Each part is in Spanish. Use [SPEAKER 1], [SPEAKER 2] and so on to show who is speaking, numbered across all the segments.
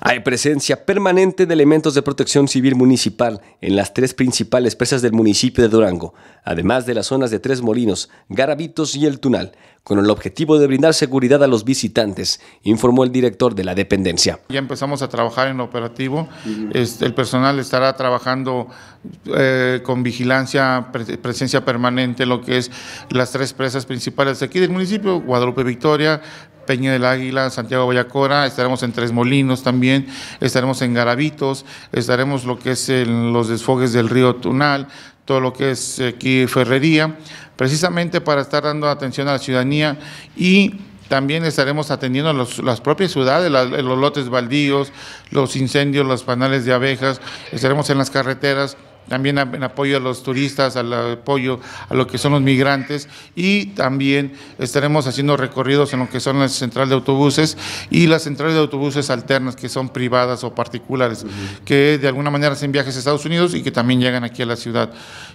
[SPEAKER 1] Hay presencia permanente de elementos de protección civil municipal en las tres principales presas del municipio de Durango, además de las zonas de Tres Molinos, Garabitos y El Tunal, con el objetivo de brindar seguridad a los visitantes, informó el director de la dependencia.
[SPEAKER 2] Ya empezamos a trabajar en operativo, el personal estará trabajando eh, con vigilancia, presencia permanente, lo que es las tres presas principales de aquí del municipio, Guadalupe Victoria, Peña del Águila, Santiago Boyacora, estaremos en Tres Molinos también, estaremos en Garavitos, estaremos lo que es en los desfogues del río Tunal, todo lo que es aquí Ferrería, precisamente para estar dando atención a la ciudadanía y también estaremos atendiendo los, las propias ciudades, los lotes baldíos, los incendios, los panales de abejas, estaremos en las carreteras también en apoyo a los turistas, al apoyo a lo que son los migrantes y también estaremos haciendo recorridos en lo que son las centrales de autobuses y las centrales de autobuses alternas que son privadas o particulares, que de alguna manera hacen viajes a Estados Unidos y que también llegan aquí a la ciudad.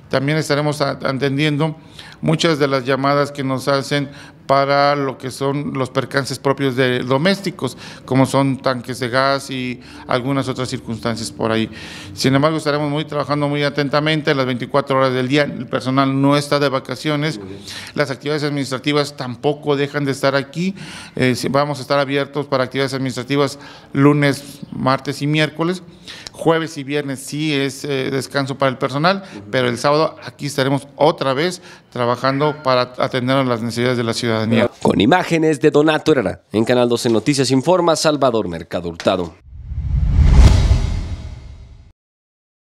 [SPEAKER 2] También estaremos atendiendo muchas de las llamadas que nos hacen para lo que son los percances propios de domésticos, como son tanques de gas y algunas otras circunstancias por ahí. Sin embargo, estaremos muy trabajando muy atentamente las 24 horas del día. El personal no está de vacaciones, las actividades administrativas tampoco dejan de estar aquí. Eh, vamos a estar abiertos para actividades administrativas lunes, martes y miércoles Jueves y viernes sí es eh, descanso para el personal, pero el sábado aquí estaremos otra vez trabajando para atender a las necesidades de la ciudadanía.
[SPEAKER 1] Con imágenes de Donato Herrera, en Canal 12 Noticias Informa Salvador Mercado Hurtado.